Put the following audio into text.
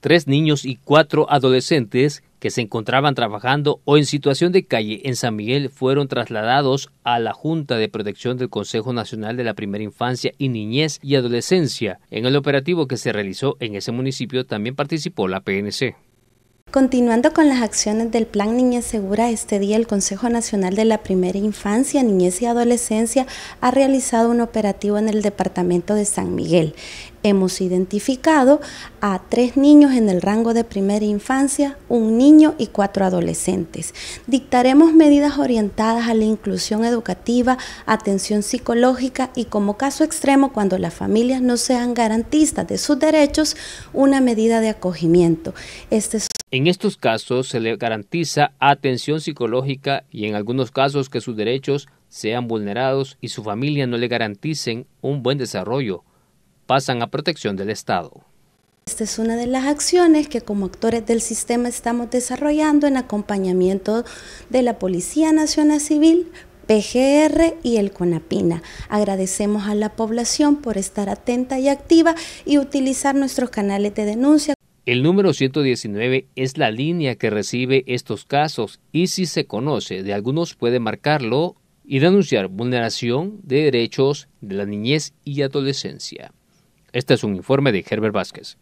tres niños y cuatro adolescentes que se encontraban trabajando o en situación de calle en San Miguel fueron trasladados a la Junta de Protección del Consejo Nacional de la Primera Infancia y Niñez y Adolescencia. En el operativo que se realizó en ese municipio también participó la PNC. Continuando con las acciones del Plan Niñez Segura, este día el Consejo Nacional de la Primera Infancia, Niñez y Adolescencia ha realizado un operativo en el departamento de San Miguel. Hemos identificado a tres niños en el rango de primera infancia, un niño y cuatro adolescentes. Dictaremos medidas orientadas a la inclusión educativa, atención psicológica y como caso extremo cuando las familias no sean garantistas de sus derechos, una medida de acogimiento. Este es en estos casos se le garantiza atención psicológica y en algunos casos que sus derechos sean vulnerados y su familia no le garanticen un buen desarrollo, pasan a protección del Estado. Esta es una de las acciones que como actores del sistema estamos desarrollando en acompañamiento de la Policía Nacional Civil, PGR y el CONAPINA. Agradecemos a la población por estar atenta y activa y utilizar nuestros canales de denuncia. El número 119 es la línea que recibe estos casos y si se conoce de algunos puede marcarlo y denunciar vulneración de derechos de la niñez y adolescencia. Este es un informe de Herbert Vázquez.